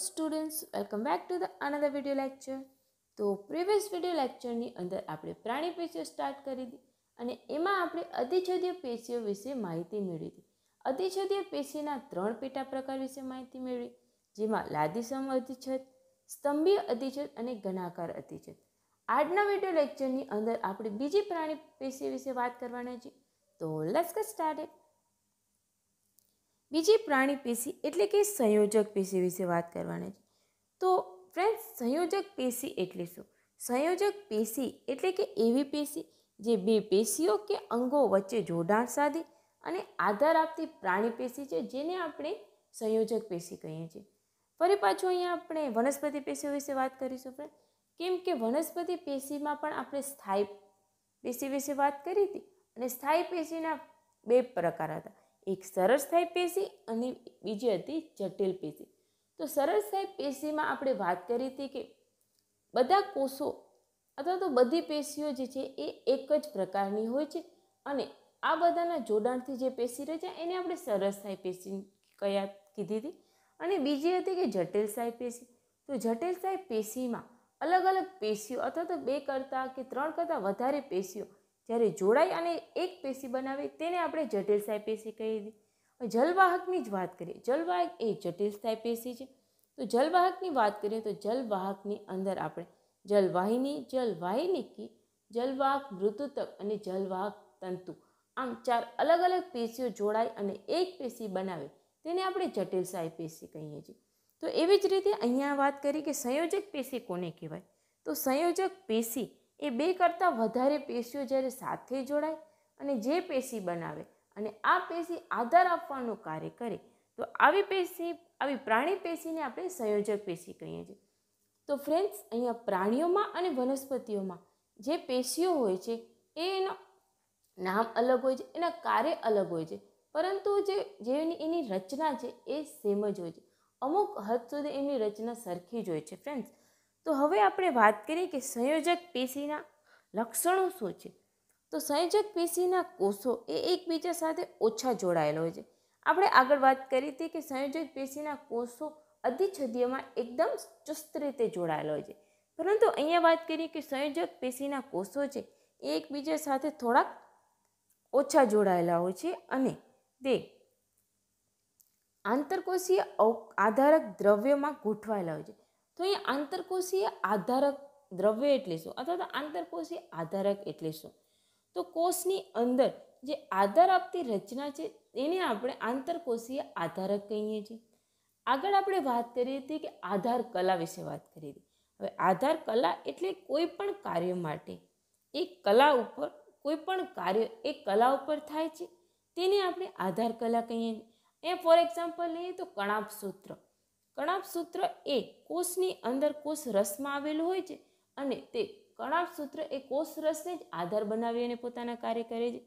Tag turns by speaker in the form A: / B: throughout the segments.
A: students welcome back to the another video lecture તો previous video લેક્ચરની અંદર આપણે પ્રાણી પેશીઓ સ્ટાર્ટ કરી હતી અને એમાં આપણે અતિછદીય પેશીઓ વિશે માહિતી મેળવી હતી અતિછદીય પેશીના ત્રણ પેટા પ્રકાર વિશે માહિતી મેળવી જેમાં લાદીસમ અતિછદ સ્તંભીય અતિછદ અને ઘનાકાર અતિછદ આજના વિડીયો લેક્ચરની અંદર આપણે બીજી પ્રાણી પેશી વિશે વાત કરવાના છીએ તો લેટ્સ સ્ટાર્ટ સ્ટાર્ટેડ બીજી પ્રાણી પેશી એટલે કે સંયોજક પેશી વિશે વાત કરવાની છે તો ફ્રેન્ડ્સ સંયોજક પેશી એટલે શું સંયોજક પેશી એટલે કે એવી પેશી જે બે પેશીઓ કે અંગો વચ્ચે જોડાણ સાધી અને આધાર આપતી પ્રાણી પેશી છે જેને આપણે સંયોજક પેશી કહીએ છીએ ફરી પાછું અહીંયા આપણે વનસ્પતિ પેશીઓ વિશે વાત કરીશું ફ્રેન્ડ કેમ કે વનસ્પતિ પેશીમાં પણ આપણે સ્થાયી પેશી વિશે વાત કરી હતી અને સ્થાયી પેશીના બે પ્રકાર હતા એક સરળ સ્થાયી પેશી અને બીજી હતી જટિલ પેશી તો સરળ સ્થાયી પેશીમાં આપણે વાત કરી હતી કે બધા કોષો અથવા તો બધી પેશીઓ જે છે એ એક જ પ્રકારની હોય છે અને આ બધાના જોડાણથી જે પેશી રચ્યા એને આપણે સરળ સ્થાયી પેશી કયા કીધી હતી અને બીજી હતી કે જટિલ સ્થાયી પેશી તો જટિલ સ્થાયી પેશીમાં અલગ અલગ પેશીઓ અથવા તો બે કરતાં કે ત્રણ કરતાં વધારે પેશીઓ જ્યારે જોડાય અને એક પેશી બનાવે તેને આપણે જટિલ સ્થાયી પેશી કહીએ જલવાહકની જ વાત કરીએ જલવાહક એ જટિલ સ્થાયી પેશી છે તો જલવાહકની વાત કરીએ તો જલવાહકની અંદર આપણે જલવાહિની જલવાહિનીકી જલવાહક મૃતુતક અને જલવાહક તંતુ આમ ચાર અલગ અલગ પેશીઓ જોડાય અને એક પેશી બનાવે તેને આપણે જટિલ સ્થાયી પેશી કહીએ છીએ તો એવી જ રીતે અહીંયા વાત કરી કે સંયોજક પેશી કોને કહેવાય તો સંયોજક પેશી એ બે કરતાં વધારે પેશીઓ જ્યારે સાથે જોડાય અને જે પેશી બનાવે અને આ પેશી આધાર આપવાનું કાર્ય કરે તો આવી પેશી આવી પ્રાણી પેશીને આપણે સંયોજક પેશી કહીએ છીએ તો ફ્રેન્ડ્સ અહીંયા પ્રાણીઓમાં અને વનસ્પતિઓમાં જે પેશીઓ હોય છે એ એનો નામ અલગ હોય છે એના કાર્ય અલગ હોય છે પરંતુ જે જેની એની રચના છે એ સેમ જ હોય છે અમુક હદ સુધી એની રચના સરખી જ હોય છે ફ્રેન્ડ્સ તો હવે આપણે વાત કરીએ કે સંયોજક પેશીના લક્ષણો શું છે તો સંયોજક પેશીના કોષો એ એકબીજા સાથે ઓછા જોડાયેલા હોય છે આપણે આગળ વાત કરી હતી કે સંયોજક પેશીના કોષો અધિછદ્યમાં એકદમ ચુસ્ત રીતે જોડાયેલા હોય છે પરંતુ અહીંયા વાત કરીએ કે સંયોજક પેશીના કોષો છે એ એકબીજા સાથે થોડાક ઓછા જોડાયેલા હોય છે અને તે આંતરકોષીય આધારક દ્રવ્યમાં ગોઠવાયેલા હોય છે તો એ આંતરકોષીય આધારક દ્રવ્ય એટલે શું અથવા તો આંતરકોષીય આધારક એટલે શું તો કોષની અંદર જે આધાર આપતી રચના છે એને આપણે આંતરકોષીય આધારક કહીએ છીએ આગળ આપણે વાત કરી હતી કે આધાર કલા વિશે વાત કરી હતી હવે આધાર કલા એટલે કોઈ પણ કાર્ય માટે એ કલા ઉપર કોઈ પણ કાર્ય એ કલા ઉપર થાય છે તેને આપણે આધાર કલા કહીએ છીએ એ ફોર એક્ઝામ્પલ લઈએ તો કણાપ સૂત્ર કણાપસૂત્ર એ કોષની અંદર કોષ રસમાં આવેલું હોય છે અને તે કણાપસૂત્ર એ કોષ રસને જ આધાર બનાવી અને પોતાના કાર્ય કરે છે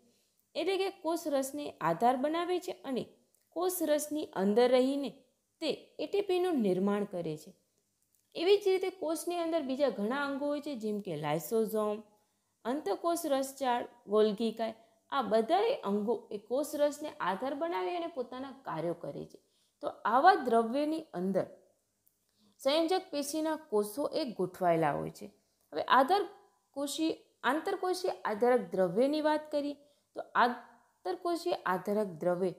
A: એટલે કે કોષ રસને આધાર બનાવે છે અને કોષ રસની અંદર રહીને તે એટીપીનું નિર્માણ કરે છે એવી જ રીતે કોષની અંદર બીજા ઘણા અંગો હોય છે જેમ કે લાઇસોઝોમ અંતકોષ રસચાળ ગોલગીકાય આ બધાએ અંગો એ કોષ રસને આધાર બનાવી અને પોતાના કાર્યો કરે છે તો આવા દ્રવ્યની અંદર સંયોજક પેશીના કોષો એ ગોઠવાયેલા હોય છે હવે આધાર કોષીય આંતરકોષીય આધારક દ્રવ્યની વાત કરીએ તો આંતરકોષીય આધારક દ્રવ્ય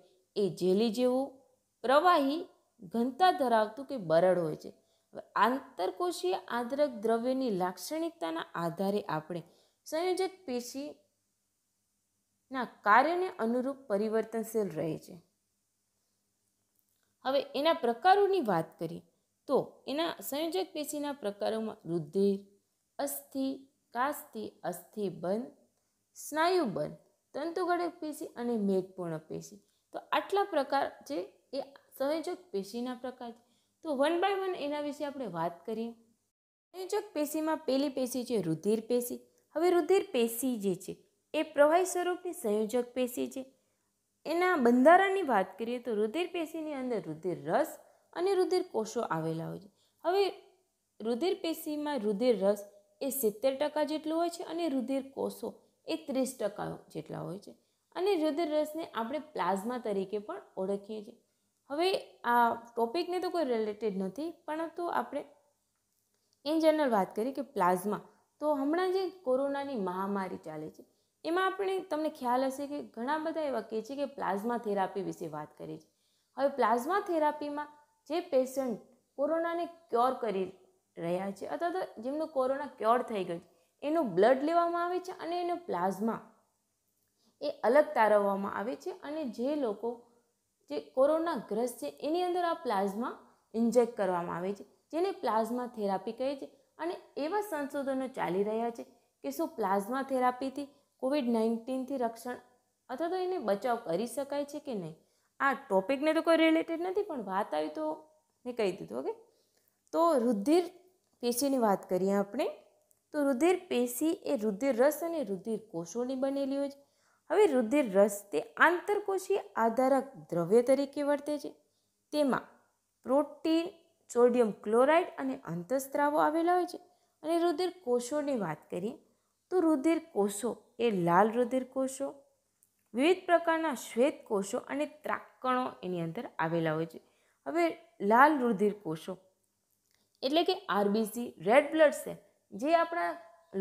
A: એ જેલી જેવું પ્રવાહી ઘનતા ધરાવતું કે બરડ હોય છે હવે આંતરકોષીય આધારક દ્રવ્યની લાક્ષણિકતાના આધારે આપણે સંયોજક પેશીના કાર્યને અનુરૂપ પરિવર્તનશીલ રહે છે હવે એના પ્રકારોની વાત કરીએ તો એના સંયોજક પેશીના પ્રકારોમાં રુધિર અસ્થિ કાસ્થિ અસ્થિબંધ સ્નાયુબંધ તંતુગળક પેશી અને મેઘપૂર્ણ પેશી તો આટલા પ્રકાર છે એ સંયોજક પેશીના પ્રકાર છે તો વન બાય વન એના વિશે આપણે વાત કરીએ સંયોજક પેશીમાં પહેલી પેશી છે રુધિર પેશી હવે રુધિર પેશી જે છે એ પ્રવાહી સ્વરૂપની સંયોજક પેશી છે એના બંધારણની વાત કરીએ તો રુધિર પેશીની અંદર રુધિર રસ અને રુધિર કોષો આવેલા હોય છે હવે રુધિર પેશીમાં રુધિર રસ એ સિત્તેર ટકા જેટલું હોય છે અને રુધિર કોષો એ ત્રીસ ટકા જેટલા હોય છે અને રુધિર રસને આપણે પ્લાઝમા તરીકે પણ ઓળખીએ છીએ હવે આ ટોપિકને તો કોઈ રિલેટેડ નથી પરંતુ આપણે ઇન જનરલ વાત કરીએ કે પ્લાઝમા તો હમણાં જે કોરોનાની મહામારી ચાલે છે એમાં આપણે તમને ખ્યાલ હશે કે ઘણા બધા એવા કહે છે કે પ્લાઝમા થેરાપી વિશે વાત કરી છે હવે પ્લાઝમા થેરાપીમાં જે પેશન્ટ કોરોનાને ક્યોર કરી રહ્યા છે અથવા તો જેમનું કોરોના ક્યોર થઈ ગયું છે એનું બ્લડ લેવામાં આવે છે અને એનો પ્લાઝમા એ અલગ તારવવામાં આવે છે અને જે લોકો જે કોરોના ગ્રસ્ત છે એની અંદર આ પ્લાઝમા ઇન્જેક્ટ કરવામાં આવે છે જેને પ્લાઝમા થેરાપી કહે છે અને એવા સંશોધનો ચાલી રહ્યા છે કે શું પ્લાઝમા થેરાપીથી કોવિડ નાઇન્ટીનથી રક્ષણ અથવા તો એને બચાવ કરી શકાય છે કે નહીં આ ટોપિકને તો કોઈ રિલેટેડ નથી પણ વાત આવી તો મેં કહી દીધું ઓકે તો રુધિર પેશીની વાત કરીએ આપણે તો રુધિર પેશી એ રુધિર રસ અને રુધિર કોષોની બનેલી હોય છે હવે રુધિર રસ તે આંતરકોષીય આધારક દ્રવ્ય તરીકે વર્તે છે તેમાં પ્રોટીન સોડિયમ ક્લોરાઇડ અને અંતઃસ્ત્રાવો આવેલા હોય છે અને રુધિર કોષોની વાત કરીએ તો રુધિર કોષો એ લાલ રુધિર કોષો વિવિધ પ્રકારના શ્વેત કોષો અને ત્રાકણો એની અંદર આવેલા હોય છે હવે લાલ રુધિર કોષો એટલે કે આરબીસી રેડ બ્લડ સેલ જે આપણા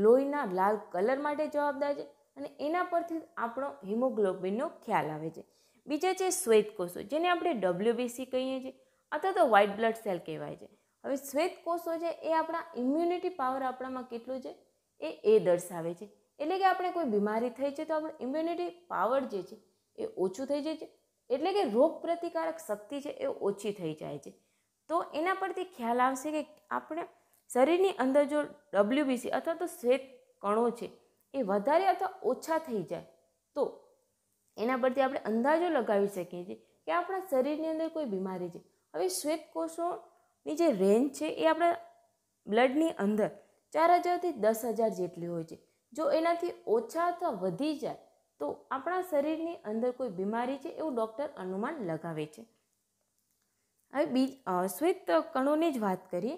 A: લોહીના લાલ કલર માટે જવાબદાર છે અને એના પરથી આપણો હિમોગ્લોબિનનો ખ્યાલ આવે છે બીજા છે શ્વેત કોષો જેને આપણે ડબલ્યુબીસી કહીએ છીએ અથવા તો વ્હાઇટ બ્લડ સેલ કહેવાય છે હવે શ્વેત કોષો છે એ આપણા ઇમ્યુનિટી પાવર આપણામાં કેટલું છે એ એ દર્શાવે છે એટલે કે આપણે કોઈ બીમારી થઈ છે તો આપણું ઇમ્યુનિટી પાવર જે છે એ ઓછું થઈ જાય છે એટલે કે રોગ પ્રતિકારક શક્તિ છે એ ઓછી થઈ જાય છે તો એના પરથી ખ્યાલ આવશે કે આપણે શરીરની અંદર જો ડબલ્યુબીસી અથવા તો શ્વેત કણો છે એ વધારે અથવા ઓછા થઈ જાય તો એના પરથી આપણે અંદાજો લગાવી શકીએ છીએ કે આપણા શરીરની અંદર કોઈ બીમારી છે હવે શ્વેત કોષોની જે રેન્જ છે એ આપણા બ્લડની અંદર ચાર હજારથી દસ હજાર જેટલી હોય છે જો એનાથી ઓછા અથવા વધી જાય તો આપણા શરીરની અંદર કોઈ બીમારી છે એવું ડૉક્ટર અનુમાન લગાવે છે હવે બીજ શ્વેત કણોની જ વાત કરીએ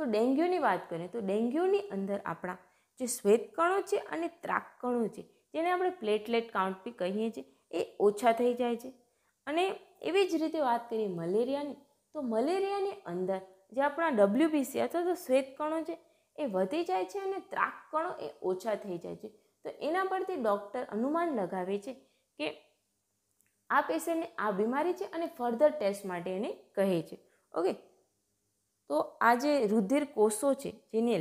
A: તો ડેન્ગ્યુની વાત કરીએ તો ડેન્ગ્યુની અંદર આપણા જે શ્વેત કણો છે અને ત્રાક કણો છે જેને આપણે પ્લેટલેટ કાઉન્ટ બી કહીએ છીએ એ ઓછા થઈ જાય છે અને એવી જ રીતે વાત કરીએ મલેરિયાની તો મલેરિયાની અંદર જે આપણા ડબલ્યુબીસી અથવા તો શ્વેત કણો છે એ વધી જાય છે અને ત્રાક કણો એ ઓછા થઈ જાય છે તો એના પરથી ડૉક્ટર અનુમાન લગાવે છે કે આ પેશન્ટને આ બીમારી છે અને ફર્ધર ટેસ્ટ માટે એને કહે છે ઓકે તો આ જે રુધિર કોષો છે જેને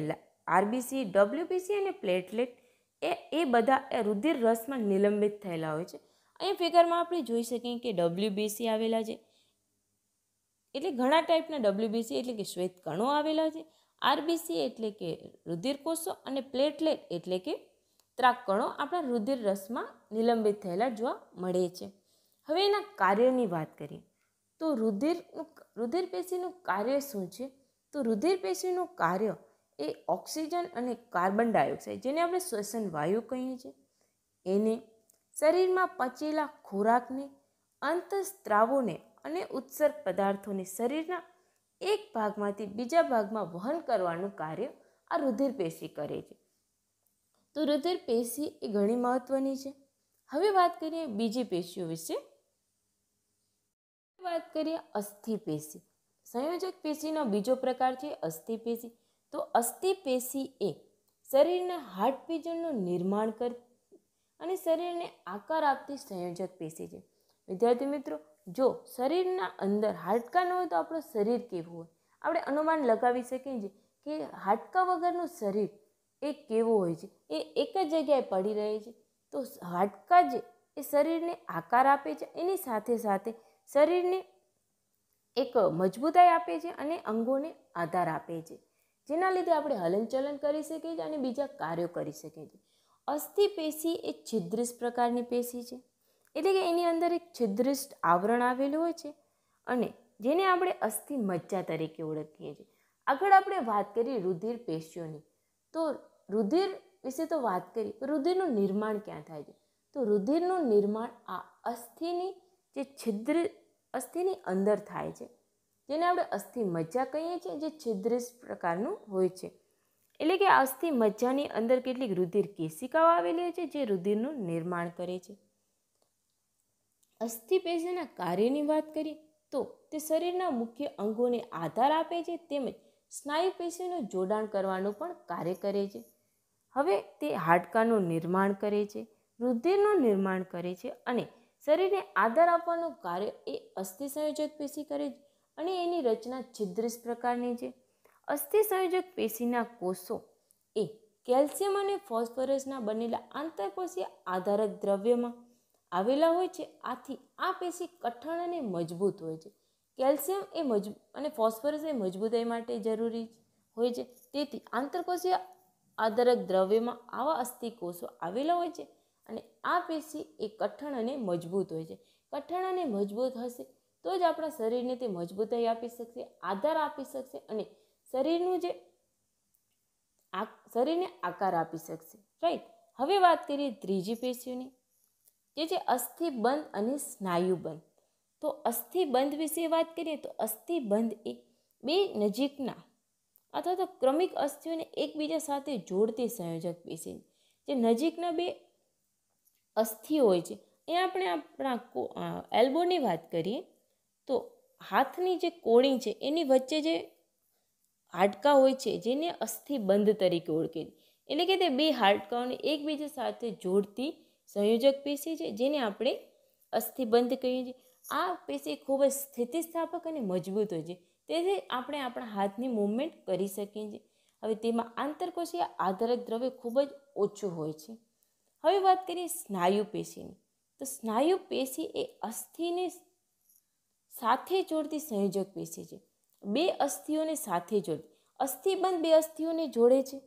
A: આરબીસી ડબલ્યુબીસી અને પ્લેટલેટ એ એ બધા એ રુધિર રસમાં નિલંબિત થયેલા હોય છે અહીં ફિગરમાં આપણે જોઈ શકીએ કે ડબલ્યુબીસી આવેલા છે એટલે ઘણા ટાઈપના ડબલ્યુબીસી એટલે કે શ્વેત કણો આવેલા છે આરબીસી એટલે કે રુધિરકોષો અને પ્લેટલેટ એટલે કે ત્રાકણો આપણા રુધિર રસમાં નિલંબિત થયેલા જોવા મળે છે હવે એના કાર્યની વાત કરીએ તો રુધિરનું રુધિર પેશીનું કાર્ય શું છે તો રુધિર પેશીનું કાર્ય એ ઓક્સિજન અને કાર્બન ડાયોક્સાઇડ જેને આપણે શ્વસન વાયુ કહીએ છીએ એને શરીરમાં પચેલા ખોરાકને અંતસ્ત્રાવોને અને ઉત્સર્ગ પદાર્થોને શરીરના એક ભાગમાંથી બીજા ભાગમાં વહન કરવાનું કાર્ય આ રુધિર પેશી કરે છે તો રુધિર પેશી એ ઘણી મહત્વની છે હવે વાત કરીએ બીજી પેશીઓ વિશે વાત કરીએ અસ્થિપેશી સંયોજક પેશીનો બીજો પ્રકાર છે અસ્થિપેશી તો અસ્થિપેશી એ શરીરના હાડપિજનનું નિર્માણ કરતી અને શરીરને આકાર આપતી સંયોજક પેશી છે વિદ્યાર્થી મિત્રો જો શરીરના અંદર હાડકાં ન હોય તો આપણું શરીર કેવું હોય આપણે અનુમાન લગાવી શકીએ છીએ કે હાડકા વગરનું શરીર એ કેવું હોય છે એ એક જ જગ્યાએ પડી રહે છે તો હાડકા જે એ શરીરને આકાર આપે છે એની સાથે સાથે શરીરને એક મજબૂતાઈ આપે છે અને અંગોને આધાર આપે છે જેના લીધે આપણે હલનચલન કરી શકીએ છીએ અને બીજા કાર્યો કરી શકીએ છીએ અસ્થિ પેશી એ છિદ્રિસ પ્રકારની પેશી છે એટલે કે એની અંદર એક છિદ્રિષ્ટ આવરણ આવેલું હોય છે અને જેને આપણે અસ્થિ મજ્જા તરીકે ઓળખીએ છીએ આગળ આપણે વાત કરી રુધિર પેશીઓની તો રુધિર વિશે તો વાત કરી રુધિરનું નિર્માણ ક્યાં થાય છે તો રુધિરનું નિર્માણ આ અસ્થિની જે છિદ્ર અસ્થિની અંદર થાય છે જેને આપણે અસ્થિ મજ્જા કહીએ છીએ જે છિદ્રિસ પ્રકારનું હોય છે એટલે કે અસ્થિ મજ્જાની અંદર કેટલીક રુધિર કેશિકાઓ આવેલી હોય છે જે રુધિરનું નિર્માણ કરે છે અસ્થિપેશીના કાર્યની વાત કરીએ તો તે શરીરના મુખ્ય અંગોને આધાર આપે છે તેમજ સ્નાયુ પેશીનું જોડાણ કરવાનું પણ કાર્ય કરે છે હવે તે હાડકાનું નિર્માણ કરે છે રુધિરનું નિર્માણ કરે છે અને શરીરને આધાર આપવાનું કાર્ય એ અસ્થિ સંયોજક પેશી કરે છે અને એની રચના છિદ્રિસ પ્રકારની છે અસ્થિ સંયોજક પેશીના કોષો એ કેલ્શિયમ અને ફોસ્ફરસના બનેલા આંતરકોષીય આધારક દ્રવ્યમાં આવેલા હોય છે આથી આ પેશી કઠણ અને મજબૂત હોય છે કેલ્શિયમ એ મજબૂત અને ફોસ્ફરસ એ મજબૂતાઈ માટે જરૂરી હોય છે તેથી આંતરકોષીય આદરક દ્રવ્યમાં આવા અસ્થિકોષો આવેલા હોય છે અને આ પેશી એ કઠણ અને મજબૂત હોય છે કઠણ અને મજબૂત હશે તો જ આપણા શરીરને તે મજબૂતાઈ આપી શકશે આધાર આપી શકશે અને શરીરનું જે આ શરીરને આકાર આપી શકશે રાઈટ હવે વાત કરીએ ત્રીજી પેશીઓની જે છે અસ્થિબંધ અને સ્નાયુબંધ તો અસ્થિબંધ વિશે વાત કરીએ તો અસ્થિબંધ એ બે નજીકના અથવા તો ક્રમિક અસ્થિઓને એકબીજા સાથે જોડતી સંયોજક વિશે જે નજીકના બે અસ્થિઓ હોય છે એ આપણે આપણા એલ્બોની વાત કરીએ તો હાથની જે કોણી છે એની વચ્ચે જે હાડકાં હોય છે જેને અસ્થિબંધ તરીકે ઓળખે છે એટલે કે તે બે હાડકાઓને એકબીજા સાથે જોડતી સંયોજક પેશી છે જેને આપણે અસ્થિબંધ કહીએ છીએ આ પેશી ખૂબ જ સ્થિતિસ્થાપક અને મજબૂત હોય છે તેથી આપણે આપણા હાથની મૂવમેન્ટ કરી શકીએ છીએ હવે તેમાં આંતરકોષીય આધારક દ્રવ્ય ખૂબ જ ઓછું હોય છે હવે વાત કરીએ સ્નાયુ પેશીની તો સ્નાયુ પેશી એ અસ્થિને સાથે જોડતી સંયોજક પેશી છે બે અસ્થિઓને સાથે જોડતી અસ્થિબંધ બે અસ્થિઓને જોડે છે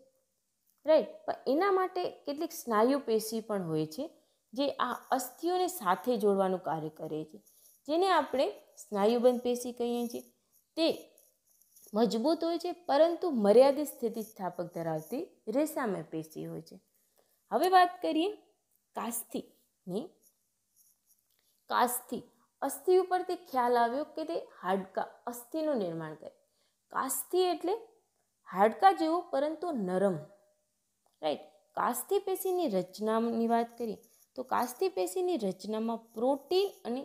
A: રાઈટ પણ એના માટે કેટલીક સ્નાયુ પેશી પણ હોય છે જે આ અસ્થિઓને સાથે જોડવાનું કાર્ય કરે છે જેને આપણે સ્નાયુબંધ પેશી કહીએ છીએ તે મજબૂત હોય છે પરંતુ મર્યાદિત સ્થિતિ સ્થાપક ધરાવતી રેસામય પેશી હોય છે હવે વાત કરીએ કાસ્થિની કાસ્થિ અસ્થિ ઉપરથી ખ્યાલ આવ્યો કે તે હાડકા અસ્થિનું નિર્માણ કરે કાસ્થિ એટલે હાડકા જેવું પરંતુ નરમ રાઈટ કાસ્તી પેશીની રચનાની વાત કરીએ તો કાસ્તી પેશીની રચનામાં પ્રોટીન અને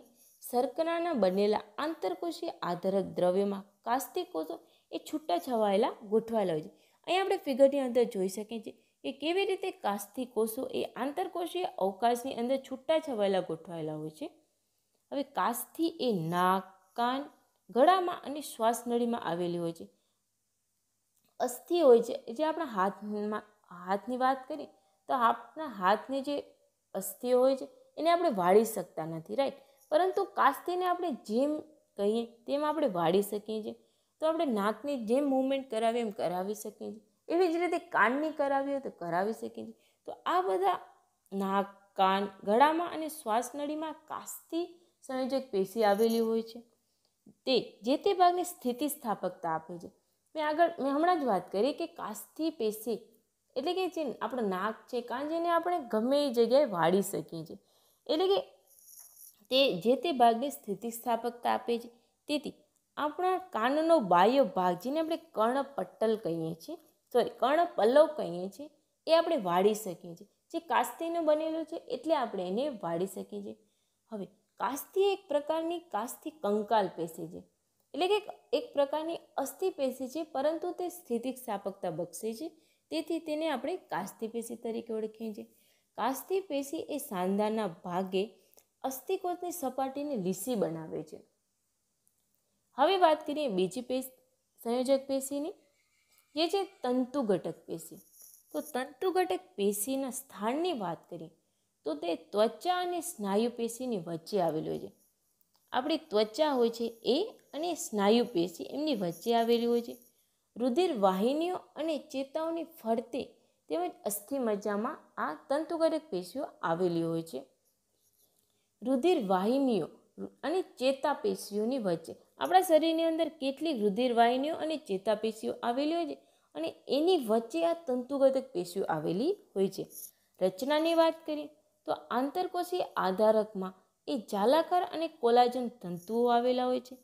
A: શર્કરાના બનેલા આંતરકોષીય આધારક દ્રવ્યમાં કાસ્તી કોષો એ છૂટા છવાયેલા ગોઠવાયેલા હોય છે અહીં આપણે ફિગરની અંદર જોઈ શકીએ છીએ કે કેવી રીતે કાસ્તી કોષો એ આંતરકોષીય અવકાશની અંદર છૂટા છવાયેલા ગોઠવાયેલા હોય છે હવે કાસ્થી એ નાક કાન ગળામાં અને શ્વાસનળીમાં આવેલી હોય છે અસ્થિ હોય છે જે આપણા હાથમાં હાથની વાત કરીએ તો આપણા હાથની જે અસ્થિઓ હોય છે એને આપણે વાળી શકતા નથી રાઈટ પરંતુ કાસ્તીને આપણે જેમ કહીએ તેમ આપણે વાળી શકીએ છીએ તો આપણે નાકની જેમ મૂવમેન્ટ કરાવી એમ કરાવી શકીએ છીએ એવી જ રીતે કાનની કરાવી હોય તો કરાવી શકીએ છીએ તો આ બધા નાક કાન ગળામાં અને શ્વાસનળીમાં કાસ્તી સંયોજક પેશી આવેલી હોય છે તે જે તે ભાગને સ્થિતિસ્થાપકતા આપે છે મેં આગળ મેં હમણાં જ વાત કરી કે કાસ્થી પેશી એટલે કે જે આપણું નાક છે કાન જેને આપણે ગમે એ જગ્યાએ વાળી શકીએ છીએ એટલે કે તે જે તે ભાગની સ્થિતિસ્થાપકતા આપે છે તેથી આપણા કાનનો બાહ્ય ભાગ જેને આપણે કર્ણપટ્ટલ કહીએ છીએ સોરી કર્ણ કર્ણપલ્લવ કહીએ છીએ એ આપણે વાળી શકીએ છીએ જે કાસ્તીનું બનેલું છે એટલે આપણે એને વાળી શકીએ છીએ હવે કાસ્તી એક પ્રકારની કાસ્તી કંકાલ પેશી છે એટલે કે એક પ્રકારની અસ્થિ પેશી છે પરંતુ તે સ્થિતિસ્થાપકતા બક્ષે છે તેથી તેને આપણે કાસ્તી પેશી તરીકે ઓળખીએ છીએ કાસ્તી પેશી એ સાંધાના ભાગે અસ્થિકોષની સપાટીને લીસી બનાવે છે હવે વાત કરીએ બીજી પેશ સંયોજક પેશીની જે છે તંતુ ઘટક પેશી તો તંતુ ઘટક પેશીના સ્થાનની વાત કરીએ તો તે ત્વચા અને સ્નાયુ પેશીની વચ્ચે આવેલું હોય છે આપણી ત્વચા હોય છે એ અને સ્નાયુ પેશી એમની વચ્ચે આવેલી હોય છે રુધિર વાહિનીઓ અને ચેતાઓની ફરતે તેમજ અસ્થિ અસ્થિમજ્જામાં આ તંતુકારક પેશીઓ આવેલી હોય છે રુધિર વાહિનીઓ અને ચેતા પેશીઓની વચ્ચે આપણા શરીરની અંદર કેટલીક રુધિર વાહિનીઓ અને ચેતા પેશીઓ આવેલી હોય છે અને એની વચ્ચે આ તંતુગતક પેશીઓ આવેલી હોય છે રચનાની વાત કરીએ તો આંતરકોષીય આધારકમાં એ જાલાકાર અને કોલાજન તંતુઓ આવેલા હોય છે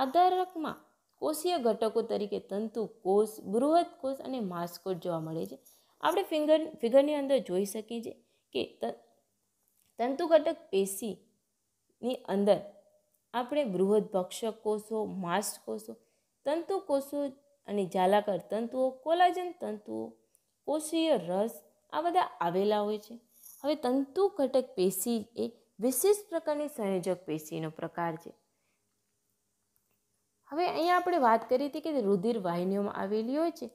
A: આધારકમાં કોષીય ઘટકો તરીકે તંતુ કોષ બૃહદ કોષ અને માંસકોષ જોવા મળે છે આપણે ફિંગર ફિગરની અંદર જોઈ શકીએ છીએ કે તંતુ ઘટક પેશીની અંદર આપણે બૃહદ ભક્ષક કોષો માંસ કોષો તંતુ કોષો અને જાલાકાર તંતુઓ કોલાજન તંતુઓ કોષીય રસ આ બધા આવેલા હોય છે હવે તંતુ ઘટક પેશી એ વિશિષ્ટ પ્રકારની સંયોજક પેશીનો પ્રકાર છે હવે અહીંયા આપણે વાત કરી હતી કે રુધિર વાહિનીઓમાં આવેલી હોય છે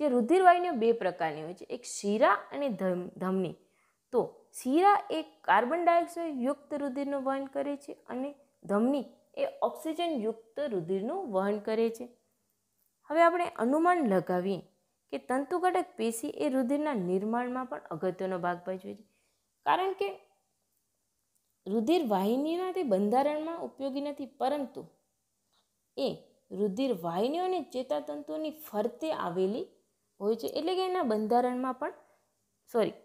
A: જે રુધિર વાહિનીઓ બે પ્રકારની હોય છે એક શીરા અને ધમ ધમની તો શીરા એ કાર્બન ડાયોક્સાઇડ યુક્ત રુધિરનું વહન કરે છે અને ધમની એ ઓક્સિજન યુક્ત રુધિરનું વહન કરે છે હવે આપણે અનુમાન લગાવીએ કે તંતુ પેશી એ રુધિરના નિર્માણમાં પણ અગત્યનો ભાગ ભજવે છે કારણ કે રુધિર વાહિનીના તે બંધારણમાં ઉપયોગી નથી પરંતુ એ રુધિર વાહિનીઓ અને ચેતાતંતુની ફરતે આવેલી હોય છે એટલે કે એના બંધારણમાં પણ સોરી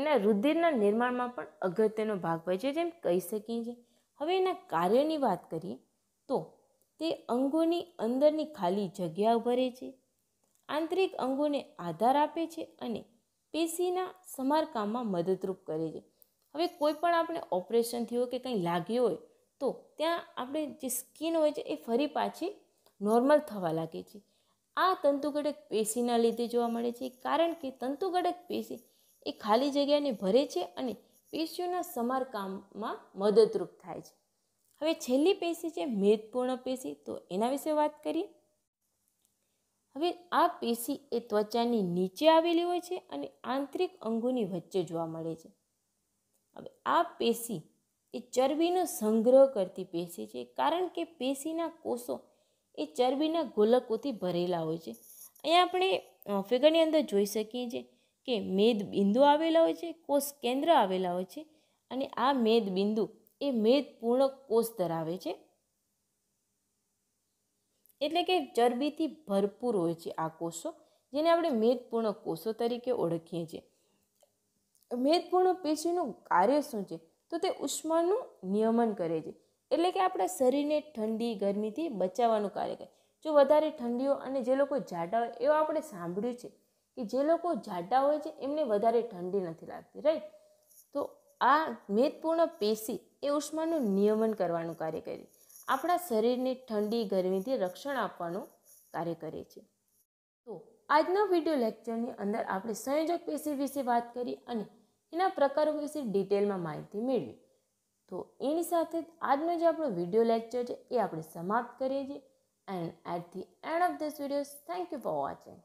A: એના રુધિરના નિર્માણમાં પણ અગત્યનો ભાગ હોય છે જેમ કહી શકીએ છીએ હવે એના કાર્યની વાત કરીએ તો તે અંગોની અંદરની ખાલી જગ્યા ભરે છે આંતરિક અંગોને આધાર આપે છે અને પેશીના સમારકામમાં મદદરૂપ કરે છે હવે કોઈ પણ આપણે ઓપરેશન થયું કે કંઈ લાગ્યું હોય તો ત્યાં આપણે જે સ્કિન હોય છે એ ફરી પાછી નોર્મલ થવા લાગે છે આ તંતુગડક પેશીના લીધે જોવા મળે છે કારણ કે તંતુગડક પેશી એ ખાલી જગ્યાને ભરે છે અને પેશીઓના સમારકામમાં મદદરૂપ થાય છે હવે છેલ્લી પેશી છે મેદપૂર્ણ પેશી તો એના વિશે વાત કરીએ હવે આ પેશી એ ત્વચાની નીચે આવેલી હોય છે અને આંતરિક અંગોની વચ્ચે જોવા મળે છે હવે આ પેશી એ ચરબીનો સંગ્રહ કરતી પેશી છે કારણ કે પેશીના કોષો એ ચરબીના ગોલકોથી ભરેલા હોય છે અહીંયા આપણે ફિગરની અંદર જોઈ શકીએ છીએ કે મેદ બિંદુ આવેલા હોય છે કોષ કેન્દ્ર આવેલા હોય છે અને આ મેદ બિંદુ એ મેદપૂર્ણ કોષ ધરાવે છે એટલે કે ચરબીથી ભરપૂર હોય છે આ કોષો જેને આપણે મેદપૂર્ણ કોષો તરીકે ઓળખીએ છીએ મેદપૂર્ણ પેશીનું કાર્ય શું છે તો તે ઉષ્માનું નિયમન કરે છે એટલે કે આપણા શરીરને ઠંડી ગરમીથી બચાવવાનું કાર્ય કરે જો વધારે ઠંડીઓ અને જે લોકો જાડા હોય એવું આપણે સાંભળ્યું છે કે જે લોકો જાડા હોય છે એમને વધારે ઠંડી નથી લાગતી રાઈટ તો આ મેદપૂર્ણ પેશી એ ઉષ્માનું નિયમન કરવાનું કાર્ય કરે આપણા શરીરને ઠંડી ગરમીથી રક્ષણ આપવાનું કાર્ય કરે છે તો આજના વિડીયો લેક્ચરની અંદર આપણે સંયોજક પેશી વિશે વાત કરી અને એના પ્રકારો વિશે ડિટેલમાં માહિતી મેળવી તો એની સાથે આજનો જે આપણો વિડીયો લેક્ચર છે એ આપણે સમાપ્ત કરીએ છીએ and at the end of this video thank you for watching